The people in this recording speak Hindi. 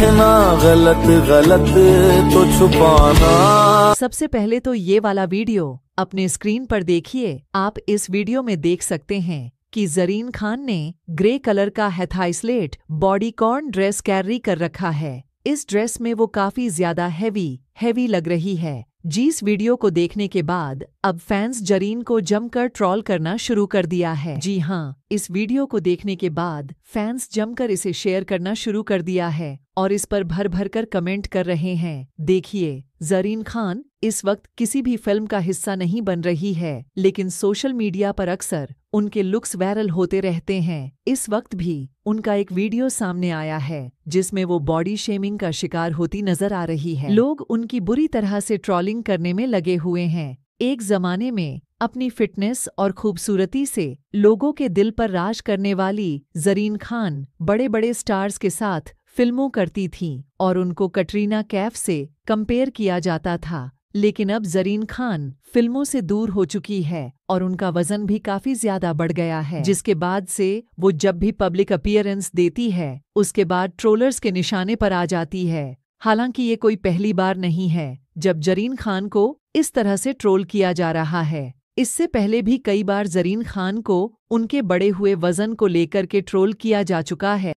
कहना गलत गलत तो छुपाना सबसे पहले तो ये वाला वीडियो अपने स्क्रीन पर देखिए आप इस वीडियो में देख सकते हैं कि जरीन खान ने ग्रे कलर का हेथाइसलेट बॉडीकॉर्न ड्रेस कैरी कर रखा है इस ड्रेस में वो काफी ज्यादा हैवी हैवी लग रही है जीस वीडियो को देखने के बाद अब फैंस जरीन को जमकर ट्रॉल करना शुरू कर दिया है जी हाँ इस वीडियो को देखने के बाद फैंस जमकर इसे शेयर करना शुरू कर दिया है और इस पर भर भर कर कमेंट कर रहे हैं देखिए जरीन खान इस वक्त किसी भी फिल्म का हिस्सा नहीं बन रही है लेकिन सोशल मीडिया पर अक्सर उनके लुक्स वायरल होते रहते हैं इस वक्त भी उनका एक वीडियो सामने आया है जिसमें वो बॉडी शेमिंग का शिकार होती नजर आ रही है लोग उनकी बुरी तरह से ट्रॉलिंग करने में लगे हुए हैं एक जमाने में अपनी फिटनेस और खूबसूरती से लोगों के दिल पर राज करने वाली जरीन खान बड़े बड़े स्टार्स के साथ फिल्मों करती थीं और उनको कटरीना कैफ से कंपेयर किया जाता था लेकिन अब जरीन खान फिल्मों से दूर हो चुकी है और उनका वजन भी काफी ज्यादा बढ़ गया है जिसके बाद से वो जब भी पब्लिक अपियरेंस देती है उसके बाद ट्रोलर्स के निशाने पर आ जाती है हालांकि ये कोई पहली बार नहीं है जब जरीन खान को इस तरह से ट्रोल किया जा रहा है इससे पहले भी कई बार जरीन खान को उनके बड़े हुए वजन को लेकर के ट्रोल किया जा चुका है